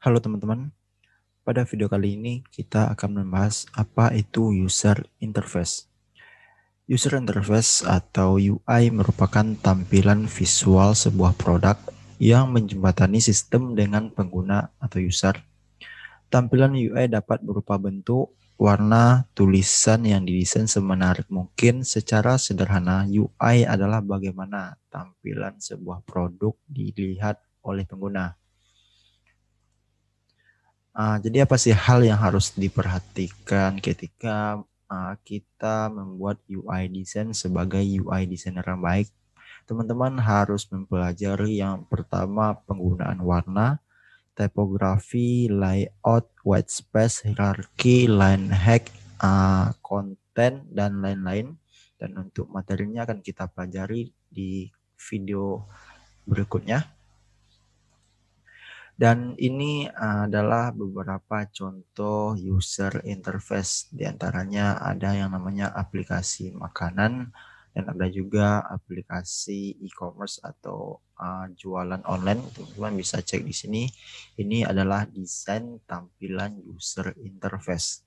Halo teman-teman, pada video kali ini kita akan membahas apa itu user interface. User interface atau UI merupakan tampilan visual sebuah produk yang menjembatani sistem dengan pengguna atau user. Tampilan UI dapat berupa bentuk, warna, tulisan yang didesain semenarik mungkin secara sederhana. UI adalah bagaimana tampilan sebuah produk dilihat oleh pengguna. Uh, jadi apa sih hal yang harus diperhatikan ketika uh, kita membuat UI design sebagai UI designer yang baik? Teman-teman harus mempelajari yang pertama penggunaan warna, tipografi, layout, white space, hierarki, line hack, uh, konten dan lain-lain. Dan untuk materinya akan kita pelajari di video berikutnya. Dan ini adalah beberapa contoh user interface. Di antaranya ada yang namanya aplikasi makanan dan ada juga aplikasi e-commerce atau uh, jualan online. Teman-teman bisa cek di sini. Ini adalah desain tampilan user interface.